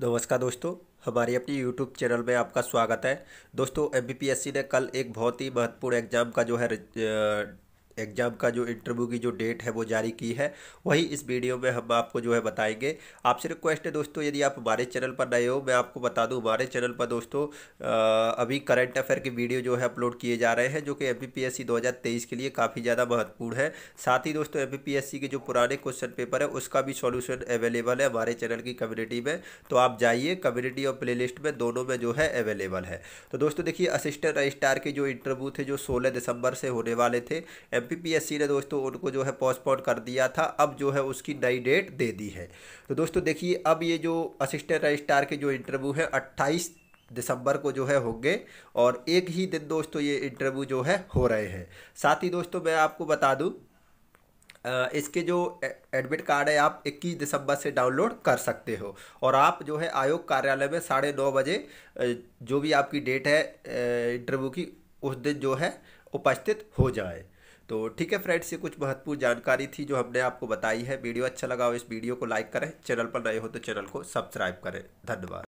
नमस्कार दोस्तों हमारे अपनी यूट्यूब चैनल में आपका स्वागत है दोस्तों एम ने कल एक बहुत ही महत्वपूर्ण एग्ज़ाम का जो है एग्ज़ाम का जो इंटरव्यू की जो डेट है वो जारी की है वही इस वीडियो में हम आपको जो है बताएंगे आपसे रिक्वेस्ट है दोस्तों यदि आप हमारे चैनल पर नए हो मैं आपको बता दूं हमारे चैनल पर दोस्तों अभी करंट अफेयर की वीडियो जो है अपलोड किए जा रहे हैं जो कि एम पी के लिए काफ़ी ज़्यादा महत्वपूर्ण है साथ ही दोस्तों एम के जो पुराने क्वेश्चन पेपर है उसका भी सोल्यूशन अवेलेबल है हमारे चैनल की कम्युनिटी में तो आप जाइए कम्युनिटी और प्ले में दोनों में जो है अवेलेबल है तो दोस्तों देखिए असिस्टेंट रजिस्ट्रार के जो इंटरव्यू थे जो सोलह दिसंबर से होने वाले थे एमपीपीएससी ने दोस्तों उनको जो है पोस्टपोन कर दिया था अब जो है उसकी नई डेट दे दी है तो दोस्तों देखिए अब ये जो असिस्टेंट रजिस्ट्रार के जो इंटरव्यू है अट्ठाईस दिसंबर को जो है होंगे और एक ही दिन दोस्तों ये इंटरव्यू जो है हो रहे हैं साथ ही दोस्तों मैं आपको बता दूँ इसके जो एडमिट कार्ड है आप 21 दिसंबर से डाउनलोड कर सकते हो और आप जो है आयोग कार्यालय में साढ़े नौ बजे जो भी आपकी डेट है इंटरव्यू की उस दिन जो है उपस्थित हो जाए तो ठीक है फ्रेंड्स ये कुछ महत्वपूर्ण जानकारी थी जो हमने आपको बताई है वीडियो अच्छा लगा हो इस वीडियो को लाइक करें चैनल पर नए हो तो चैनल को सब्सक्राइब करें धन्यवाद